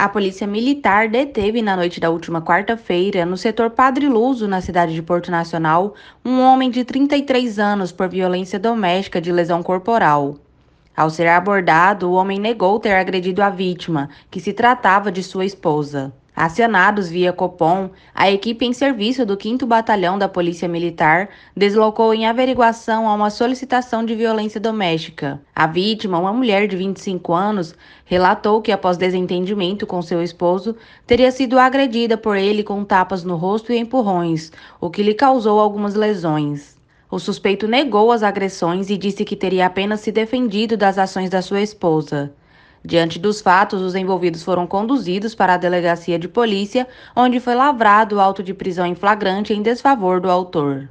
A polícia militar deteve na noite da última quarta-feira, no setor Padriluso, na cidade de Porto Nacional, um homem de 33 anos por violência doméstica de lesão corporal. Ao ser abordado, o homem negou ter agredido a vítima, que se tratava de sua esposa. Acionados via Copom, a equipe em serviço do 5 Batalhão da Polícia Militar deslocou em averiguação a uma solicitação de violência doméstica. A vítima, uma mulher de 25 anos, relatou que após desentendimento com seu esposo, teria sido agredida por ele com tapas no rosto e empurrões, o que lhe causou algumas lesões. O suspeito negou as agressões e disse que teria apenas se defendido das ações da sua esposa. Diante dos fatos, os envolvidos foram conduzidos para a delegacia de polícia, onde foi lavrado o auto de prisão em flagrante em desfavor do autor.